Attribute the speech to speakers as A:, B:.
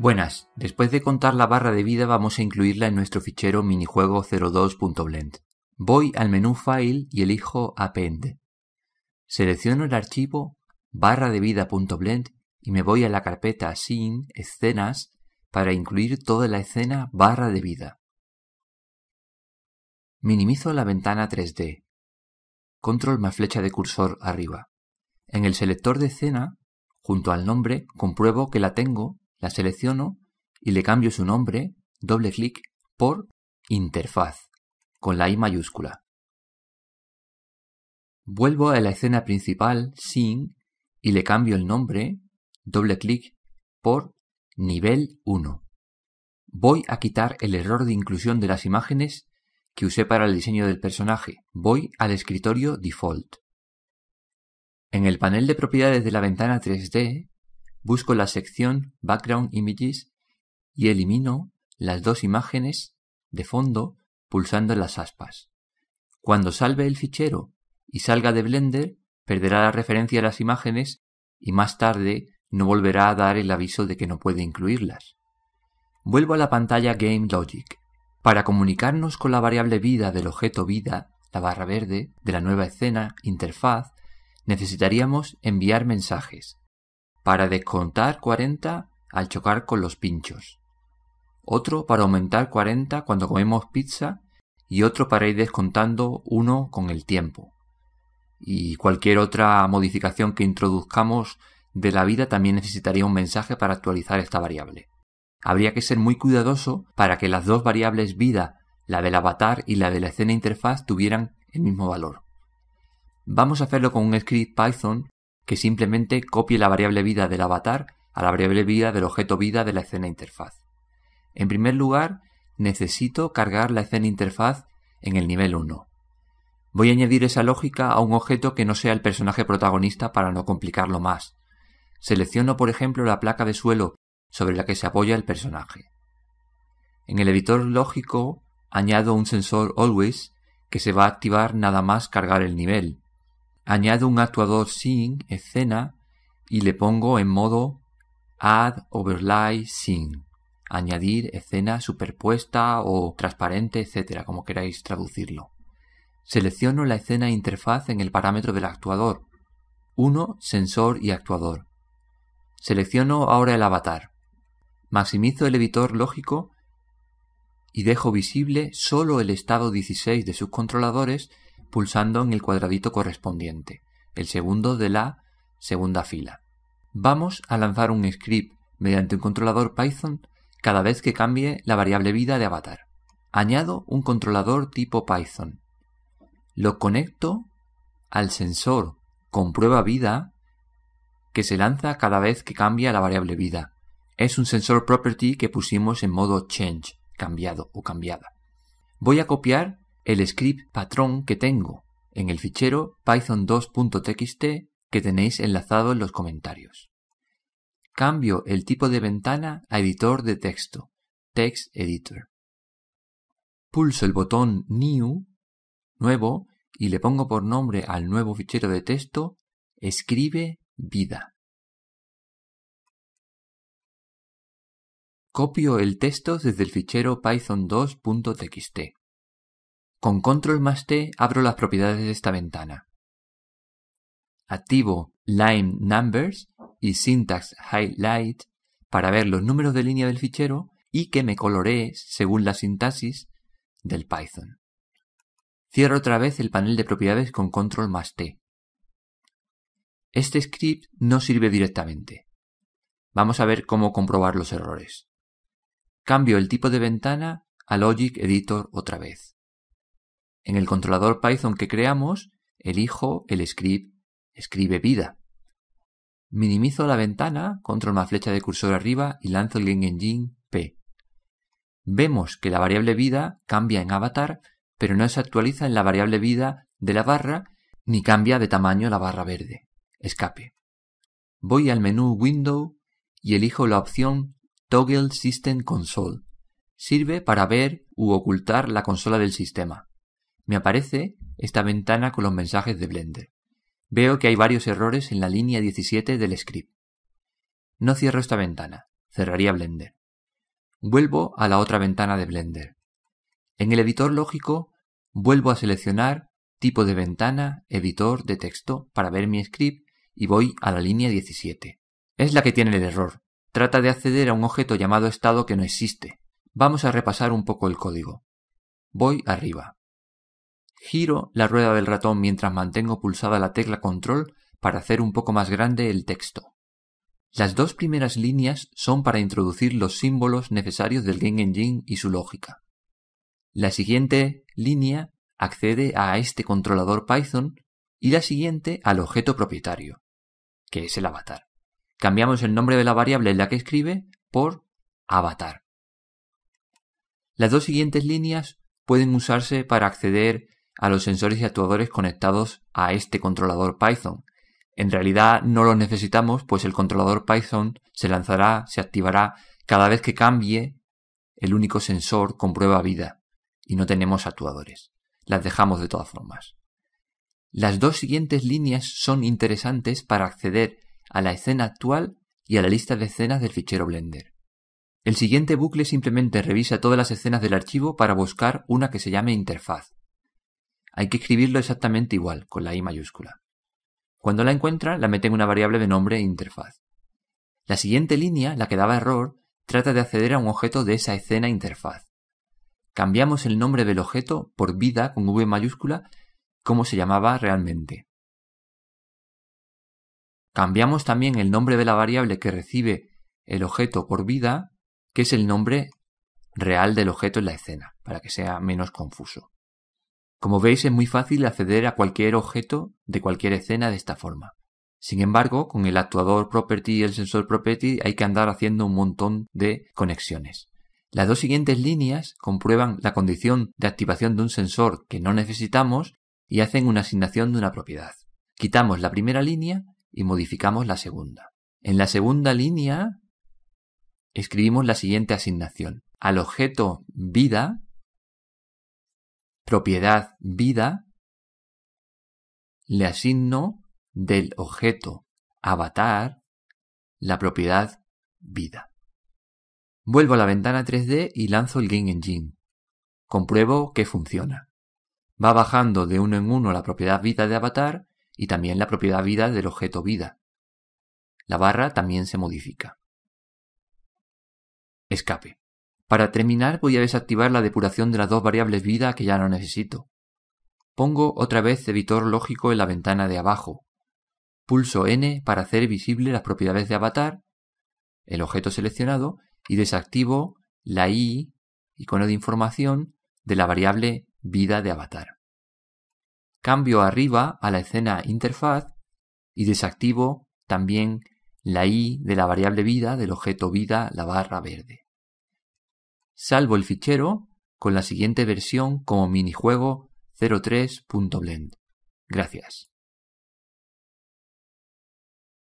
A: Buenas, después de contar la barra de vida vamos a incluirla en nuestro fichero minijuego 02.blend. Voy al menú File y elijo Append. Selecciono el archivo barra de vida.blend y me voy a la carpeta Sin Escenas para incluir toda la escena barra de vida. Minimizo la ventana 3D. Control más flecha de cursor arriba. En el selector de escena, junto al nombre, compruebo que la tengo la selecciono y le cambio su nombre, doble clic, por interfaz, con la I mayúscula. Vuelvo a la escena principal, sin, y le cambio el nombre, doble clic, por nivel 1. Voy a quitar el error de inclusión de las imágenes que usé para el diseño del personaje. Voy al escritorio default. En el panel de propiedades de la ventana 3D busco la sección Background Images y elimino las dos imágenes de fondo pulsando las aspas. Cuando salve el fichero y salga de Blender, perderá la referencia a las imágenes y más tarde no volverá a dar el aviso de que no puede incluirlas. Vuelvo a la pantalla Game Logic Para comunicarnos con la variable vida del objeto vida, la barra verde, de la nueva escena, interfaz, necesitaríamos enviar mensajes para descontar 40 al chocar con los pinchos, otro para aumentar 40 cuando comemos pizza y otro para ir descontando uno con el tiempo. Y cualquier otra modificación que introduzcamos de la vida también necesitaría un mensaje para actualizar esta variable. Habría que ser muy cuidadoso para que las dos variables vida, la del avatar y la de la escena interfaz, tuvieran el mismo valor. Vamos a hacerlo con un script Python que simplemente copie la variable vida del avatar a la variable vida del objeto vida de la escena interfaz. En primer lugar, necesito cargar la escena interfaz en el nivel 1. Voy a añadir esa lógica a un objeto que no sea el personaje protagonista para no complicarlo más. Selecciono, por ejemplo, la placa de suelo sobre la que se apoya el personaje. En el editor lógico añado un sensor always que se va a activar nada más cargar el nivel, añado un actuador sin escena y le pongo en modo Add Overlay Sin, añadir escena superpuesta o transparente, etcétera, como queráis traducirlo. Selecciono la escena interfaz en el parámetro del actuador. 1. Sensor y actuador. Selecciono ahora el avatar. Maximizo el editor lógico y dejo visible solo el estado 16 de sus controladores pulsando en el cuadradito correspondiente, el segundo de la segunda fila. Vamos a lanzar un script mediante un controlador Python cada vez que cambie la variable vida de avatar. Añado un controlador tipo Python. Lo conecto al sensor con prueba vida que se lanza cada vez que cambia la variable vida. Es un sensor property que pusimos en modo change, cambiado o cambiada. Voy a copiar el script patrón que tengo en el fichero python2.txt que tenéis enlazado en los comentarios. Cambio el tipo de ventana a editor de texto, text editor. Pulso el botón new, nuevo, y le pongo por nombre al nuevo fichero de texto escribe vida. Copio el texto desde el fichero python2.txt. Con control más T abro las propiedades de esta ventana. Activo Line Numbers y Syntax Highlight para ver los números de línea del fichero y que me coloree según la sintaxis del Python. Cierro otra vez el panel de propiedades con control más T. Este script no sirve directamente. Vamos a ver cómo comprobar los errores. Cambio el tipo de ventana a Logic Editor otra vez. En el controlador Python que creamos, elijo el script escribe vida. Minimizo la ventana, control más flecha de cursor arriba y lanzo el game engine P. Vemos que la variable vida cambia en avatar, pero no se actualiza en la variable vida de la barra ni cambia de tamaño la barra verde. Escape. Voy al menú Window y elijo la opción Toggle System Console. Sirve para ver u ocultar la consola del sistema me aparece esta ventana con los mensajes de Blender. Veo que hay varios errores en la línea 17 del script. No cierro esta ventana, cerraría Blender. Vuelvo a la otra ventana de Blender. En el editor lógico, vuelvo a seleccionar tipo de ventana, editor de texto para ver mi script y voy a la línea 17. Es la que tiene el error. Trata de acceder a un objeto llamado estado que no existe. Vamos a repasar un poco el código. Voy arriba. Giro la rueda del ratón mientras mantengo pulsada la tecla control para hacer un poco más grande el texto. Las dos primeras líneas son para introducir los símbolos necesarios del Game Engine y su lógica. La siguiente línea accede a este controlador Python y la siguiente al objeto propietario, que es el avatar. Cambiamos el nombre de la variable en la que escribe por avatar. Las dos siguientes líneas pueden usarse para acceder a los sensores y actuadores conectados a este controlador Python. En realidad no los necesitamos, pues el controlador Python se lanzará, se activará cada vez que cambie el único sensor con prueba vida y no tenemos actuadores. Las dejamos de todas formas. Las dos siguientes líneas son interesantes para acceder a la escena actual y a la lista de escenas del fichero Blender. El siguiente bucle simplemente revisa todas las escenas del archivo para buscar una que se llame interfaz hay que escribirlo exactamente igual, con la I mayúscula. Cuando la encuentra, la mete en una variable de nombre e interfaz. La siguiente línea, la que daba error, trata de acceder a un objeto de esa escena interfaz. Cambiamos el nombre del objeto por vida con V mayúscula, como se llamaba realmente. Cambiamos también el nombre de la variable que recibe el objeto por vida, que es el nombre real del objeto en la escena, para que sea menos confuso. Como veis es muy fácil acceder a cualquier objeto de cualquier escena de esta forma. Sin embargo, con el actuador property y el sensor property hay que andar haciendo un montón de conexiones. Las dos siguientes líneas comprueban la condición de activación de un sensor que no necesitamos y hacen una asignación de una propiedad. Quitamos la primera línea y modificamos la segunda. En la segunda línea escribimos la siguiente asignación. Al objeto vida propiedad vida, le asigno del objeto avatar la propiedad vida. Vuelvo a la ventana 3D y lanzo el Game Engine. Compruebo que funciona. Va bajando de uno en uno la propiedad vida de avatar y también la propiedad vida del objeto vida. La barra también se modifica. Escape. Para terminar voy a desactivar la depuración de las dos variables vida que ya no necesito. Pongo otra vez editor lógico en la ventana de abajo. Pulso N para hacer visible las propiedades de avatar, el objeto seleccionado y desactivo la I, icono de información, de la variable vida de avatar. Cambio arriba a la escena interfaz y desactivo también la I de la variable vida del objeto vida, la barra verde salvo el fichero con la siguiente versión como minijuego 03.blend. Gracias.